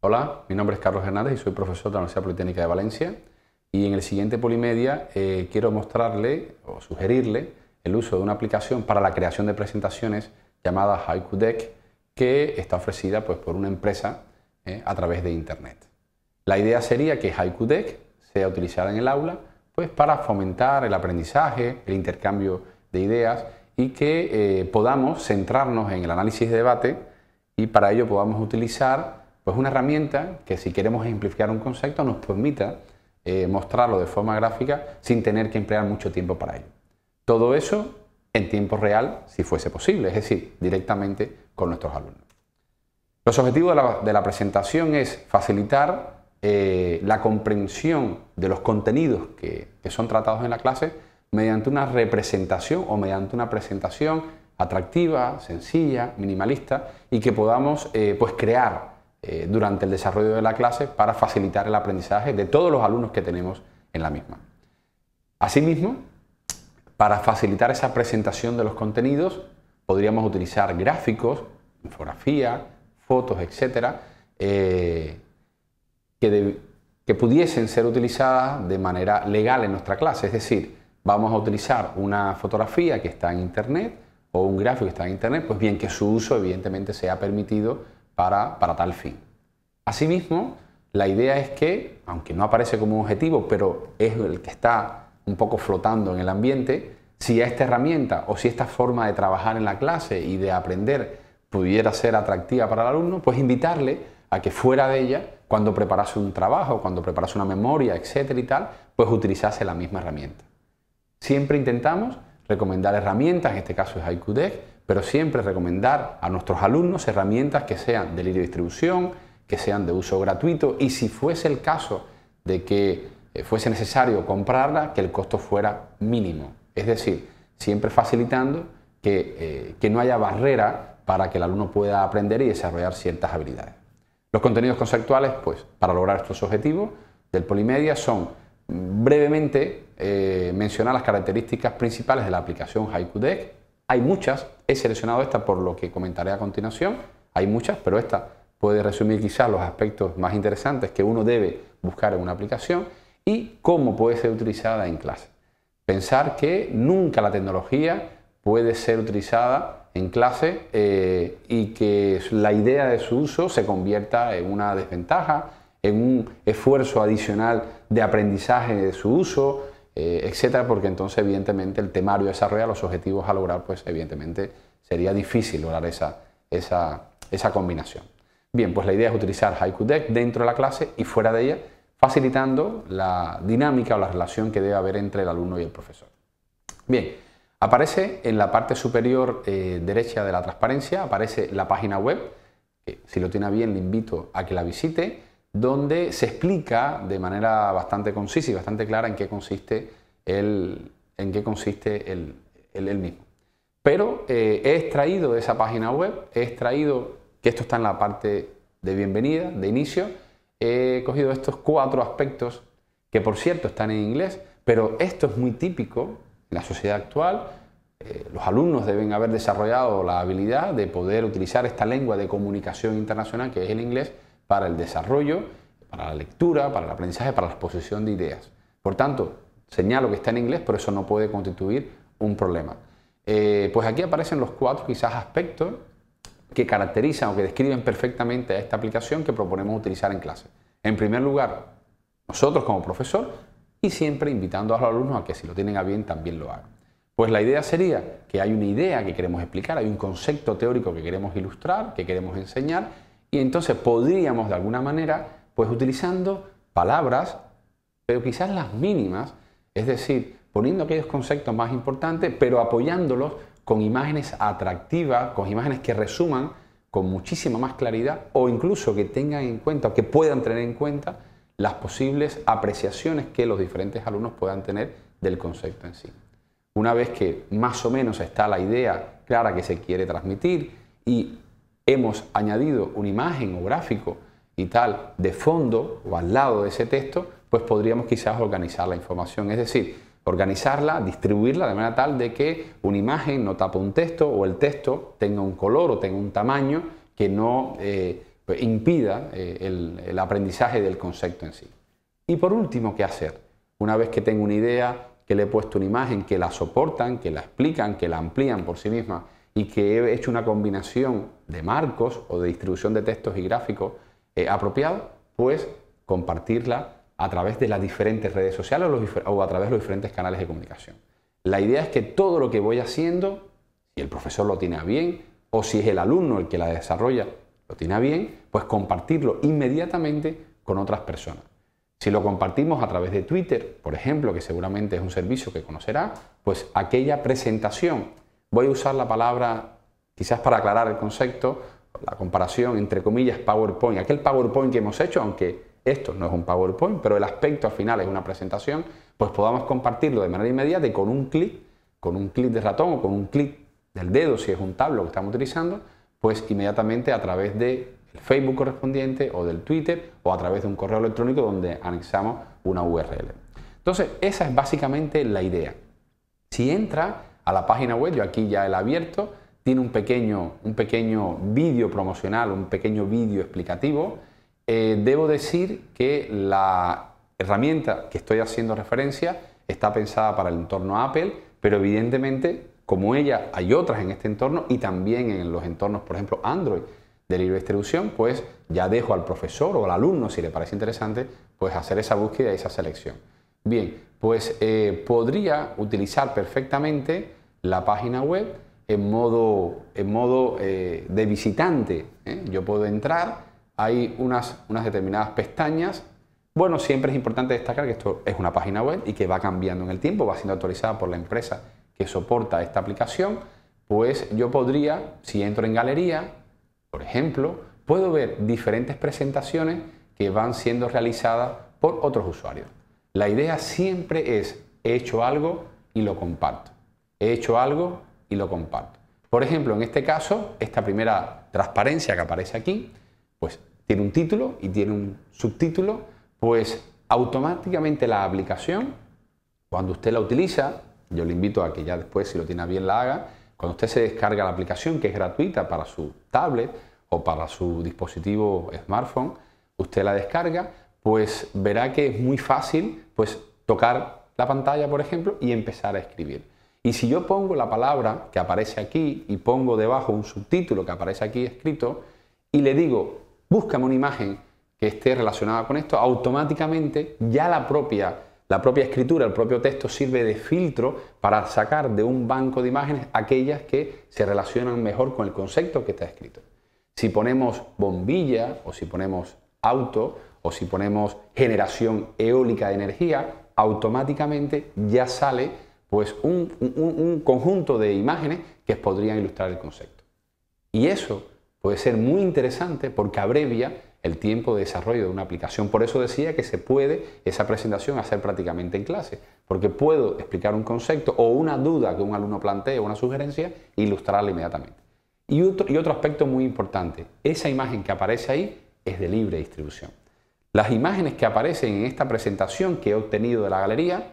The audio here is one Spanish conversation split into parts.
Hola, mi nombre es Carlos Hernández y soy profesor de la Universidad Politécnica de Valencia. Y en el siguiente Polimedia eh, quiero mostrarle o sugerirle el uso de una aplicación para la creación de presentaciones llamada Haiku Deck que está ofrecida pues, por una empresa eh, a través de Internet. La idea sería que Haiku Deck sea utilizada en el aula pues, para fomentar el aprendizaje, el intercambio de ideas y que eh, podamos centrarnos en el análisis de debate y para ello podamos utilizar pues una herramienta que si queremos ejemplificar un concepto nos permita eh, mostrarlo de forma gráfica sin tener que emplear mucho tiempo para ello. Todo eso en tiempo real, si fuese posible, es decir, directamente con nuestros alumnos. Los objetivos de la, presentación es facilitar eh, la comprensión de los contenidos que, son tratados en la clase mediante una representación o mediante una presentación atractiva, sencilla, minimalista y que podamos eh, pues crear eh, durante el desarrollo de la clase para facilitar el aprendizaje de todos los alumnos que tenemos en la misma. Asimismo, para facilitar esa presentación de los contenidos, podríamos utilizar gráficos, infografía, fotos, etcétera, eh, que, que pudiesen ser utilizadas de manera legal en nuestra clase. Es decir, vamos a utilizar una fotografía que está en Internet o un gráfico que está en Internet, pues bien que su uso evidentemente sea permitido para, tal fin. Asimismo, la idea es que, aunque no aparece como objetivo, pero es el que está un poco flotando en el ambiente, si esta herramienta o si esta forma de trabajar en la clase y de aprender pudiera ser atractiva para el alumno, pues invitarle a que fuera de ella, cuando preparase un trabajo, cuando preparase una memoria, etcétera y tal, pues utilizase la misma herramienta. Siempre intentamos recomendar herramientas, en este caso es IQDEC, pero siempre recomendar a nuestros alumnos herramientas que sean de libre distribución, que sean de uso gratuito y si fuese el caso de que eh, fuese necesario comprarla, que el costo fuera mínimo. Es decir, siempre facilitando eh, que, no haya barrera para que el alumno pueda aprender y desarrollar ciertas habilidades. Los contenidos conceptuales, pues, para lograr estos objetivos del Polimedia son mm, brevemente eh, mencionar las características principales de la aplicación HaikuDeck, hay muchas, he seleccionado esta por lo que comentaré a continuación, hay muchas, pero esta puede resumir quizás los aspectos más interesantes que uno debe buscar en una aplicación y cómo puede ser utilizada en clase. Pensar que nunca la tecnología puede ser utilizada en clase eh, y que la idea de su uso se convierta en una desventaja, en un esfuerzo adicional de aprendizaje de su uso, eh, etcétera, porque entonces evidentemente el temario a desarrollar, los objetivos a lograr, pues evidentemente sería difícil lograr esa, combinación. Bien, pues la idea es utilizar Haiku Deck dentro de la clase y fuera de ella, facilitando la dinámica o la relación que debe haber entre el alumno y el profesor. Bien, aparece en la parte superior eh, derecha de la transparencia, aparece la página web, que si lo tiene bien le invito a que la visite donde se explica de manera bastante concisa y bastante clara en qué consiste el, en qué consiste el, mismo. Pero eh, he extraído de esa página web, he extraído, que esto está en la parte de bienvenida, de inicio, he cogido estos cuatro aspectos que por cierto están en inglés, pero esto es muy típico en la sociedad actual. Eh, los alumnos deben haber desarrollado la habilidad de poder utilizar esta lengua de comunicación internacional que es el inglés para el desarrollo, para la lectura, para el aprendizaje, para la exposición de ideas. Por tanto, señalo que está en inglés, pero eso no puede constituir un problema. Eh, pues aquí aparecen los cuatro quizás aspectos que caracterizan o que describen perfectamente a esta aplicación que proponemos utilizar en clase. En primer lugar, nosotros como profesor y siempre invitando a los alumnos a que si lo tienen a bien también lo hagan. Pues la idea sería que hay una idea que queremos explicar, hay un concepto teórico que queremos ilustrar, que queremos enseñar y entonces podríamos de alguna manera, pues utilizando palabras, pero quizás las mínimas, es decir, poniendo aquellos conceptos más importantes, pero apoyándolos con imágenes atractivas, con imágenes que resuman con muchísima más claridad o incluso que tengan en cuenta o que puedan tener en cuenta las posibles apreciaciones que los diferentes alumnos puedan tener del concepto en sí. Una vez que más o menos está la idea clara que se quiere transmitir y hemos añadido una imagen o gráfico y tal de fondo o al lado de ese texto, pues podríamos quizás organizar la información. Es decir, organizarla, distribuirla de manera tal de que una imagen no tapa un texto o el texto tenga un color o tenga un tamaño que no eh, pues, impida eh, el aprendizaje del concepto en sí. Y por último, ¿qué hacer? Una vez que tengo una idea, que le he puesto una imagen, que la soportan, que la explican, que la amplían por sí misma y que he hecho una combinación de marcos o de distribución de textos y gráficos eh, apropiado, pues compartirla a través de las diferentes redes sociales o, a través de los diferentes canales de comunicación. La idea es que todo lo que voy haciendo, si el profesor lo tiene a bien o si es el alumno el que la desarrolla, lo tiene a bien, pues compartirlo inmediatamente con otras personas. Si lo compartimos a través de Twitter, por ejemplo, que seguramente es un servicio que conocerá, pues aquella presentación Voy a usar la palabra, quizás para aclarar el concepto, la comparación entre comillas PowerPoint. Aquel PowerPoint que hemos hecho, aunque esto no es un PowerPoint, pero el aspecto al final es una presentación, pues podamos compartirlo de manera inmediata y con un clic, con un clic de ratón o con un clic del dedo, si es un tablo que estamos utilizando, pues inmediatamente a través del de Facebook correspondiente o del Twitter o a través de un correo electrónico donde anexamos una URL. Entonces, esa es básicamente la idea. Si entra a la página web, yo aquí ya he abierto, tiene un pequeño, un pequeño vídeo promocional, un pequeño vídeo explicativo. Eh, debo decir que la herramienta que estoy haciendo referencia está pensada para el entorno Apple, pero evidentemente, como ella, hay otras en este entorno y también en los entornos, por ejemplo, Android de libre distribución, pues ya dejo al profesor o al alumno, si le parece interesante, pues hacer esa búsqueda y esa selección. Bien, pues eh, podría utilizar perfectamente la página web en modo, eh, de visitante. ¿eh? Yo puedo entrar, hay unas, unas determinadas pestañas. Bueno, siempre es importante destacar que esto es una página web y que va cambiando en el tiempo, va siendo actualizada por la empresa que soporta esta aplicación. Pues yo podría, si entro en galería, por ejemplo, puedo ver diferentes presentaciones que van siendo realizadas por otros usuarios. La idea siempre es, he hecho algo y lo comparto he hecho algo y lo comparto. Por ejemplo, en este caso, esta primera transparencia que aparece aquí, pues tiene un título y tiene un subtítulo, pues automáticamente la aplicación, cuando usted la utiliza, yo le invito a que ya después, si lo tiene bien, la haga, cuando usted se descarga la aplicación, que es gratuita para su tablet o para su dispositivo smartphone, usted la descarga, pues verá que es muy fácil pues tocar la pantalla, por ejemplo, y empezar a escribir. Y si yo pongo la palabra que aparece aquí y pongo debajo un subtítulo que aparece aquí escrito y le digo, búscame una imagen que esté relacionada con esto, automáticamente ya la propia, la propia escritura, el propio texto sirve de filtro para sacar de un banco de imágenes aquellas que se relacionan mejor con el concepto que está escrito. Si ponemos bombilla o si ponemos auto o si ponemos generación eólica de energía, automáticamente ya sale pues un, conjunto de imágenes que podrían ilustrar el concepto. Y eso puede ser muy interesante porque abrevia el tiempo de desarrollo de una aplicación. Por eso decía que se puede esa presentación hacer prácticamente en clase, porque puedo explicar un concepto o una duda que un alumno plantee una sugerencia e ilustrarla inmediatamente. Y otro, y otro aspecto muy importante, esa imagen que aparece ahí es de libre distribución. Las imágenes que aparecen en esta presentación que he obtenido de la galería,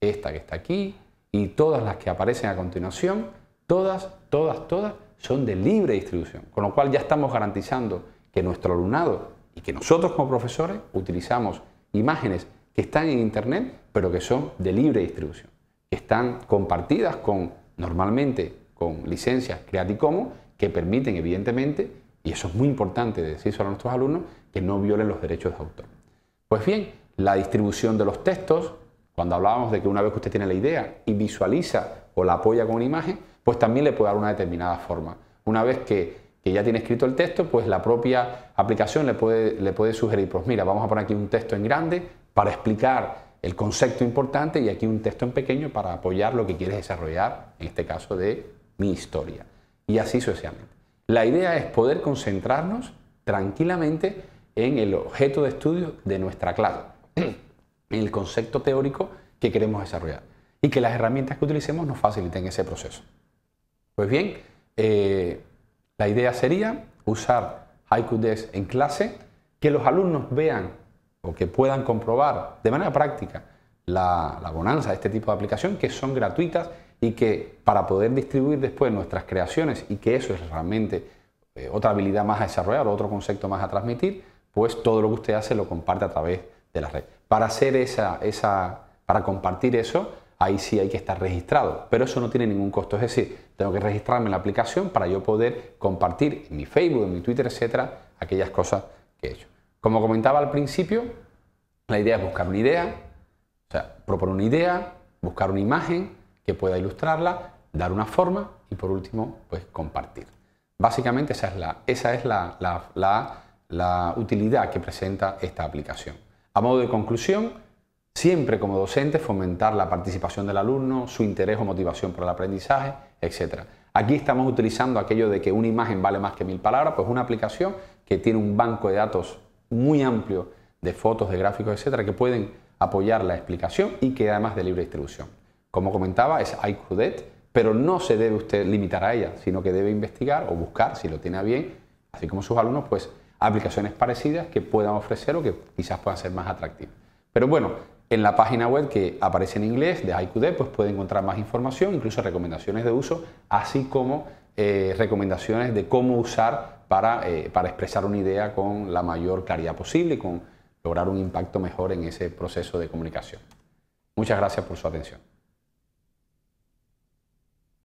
esta que está aquí, y todas las que aparecen a continuación, todas, todas, todas son de libre distribución, con lo cual ya estamos garantizando que nuestro alumnado y que nosotros como profesores utilizamos imágenes que están en Internet, pero que son de libre distribución, que están compartidas con, normalmente, con licencias Creative Commons, que permiten, evidentemente, y eso es muy importante decirlo a nuestros alumnos, que no violen los derechos de autor. Pues bien, la distribución de los textos, cuando hablábamos de que una vez que usted tiene la idea y visualiza o la apoya con una imagen, pues también le puede dar una determinada forma. Una vez que, ya tiene escrito el texto, pues la propia aplicación le puede, le puede sugerir, pues mira, vamos a poner aquí un texto en grande para explicar el concepto importante y aquí un texto en pequeño para apoyar lo que quieres desarrollar, en este caso de mi historia. Y así sucesivamente. La idea es poder concentrarnos tranquilamente en el objeto de estudio de nuestra clase. en el concepto teórico que queremos desarrollar y que las herramientas que utilicemos nos faciliten ese proceso. Pues bien, eh, la idea sería usar Desk en clase, que los alumnos vean o que puedan comprobar de manera práctica la, bonanza de este tipo de aplicación, que son gratuitas y que para poder distribuir después nuestras creaciones y que eso es realmente eh, otra habilidad más a desarrollar, otro concepto más a transmitir, pues todo lo que usted hace lo comparte a través de de la red. Para hacer esa, para compartir eso, ahí sí hay que estar registrado, pero eso no tiene ningún costo, es decir, tengo que registrarme en la aplicación para yo poder compartir en mi Facebook, en mi Twitter, etcétera, aquellas cosas que he hecho. Como comentaba al principio, la idea es buscar una idea, o sea, proponer una idea, buscar una imagen que pueda ilustrarla, dar una forma y por último, pues compartir. Básicamente esa es la utilidad que presenta esta aplicación. A modo de conclusión, siempre como docente fomentar la participación del alumno, su interés o motivación por el aprendizaje, etc. Aquí estamos utilizando aquello de que una imagen vale más que mil palabras, pues una aplicación que tiene un banco de datos muy amplio de fotos, de gráficos, etcétera, que pueden apoyar la explicación y que además de libre distribución. Como comentaba, es iCrudet, pero no se debe usted limitar a ella, sino que debe investigar o buscar, si lo tiene bien, así como sus alumnos, pues aplicaciones parecidas que puedan ofrecer o que quizás puedan ser más atractivas. Pero bueno, en la página web que aparece en inglés de IQD, pues puede encontrar más información, incluso recomendaciones de uso, así como eh, recomendaciones de cómo usar para, eh, para expresar una idea con la mayor claridad posible y con lograr un impacto mejor en ese proceso de comunicación. Muchas gracias por su atención.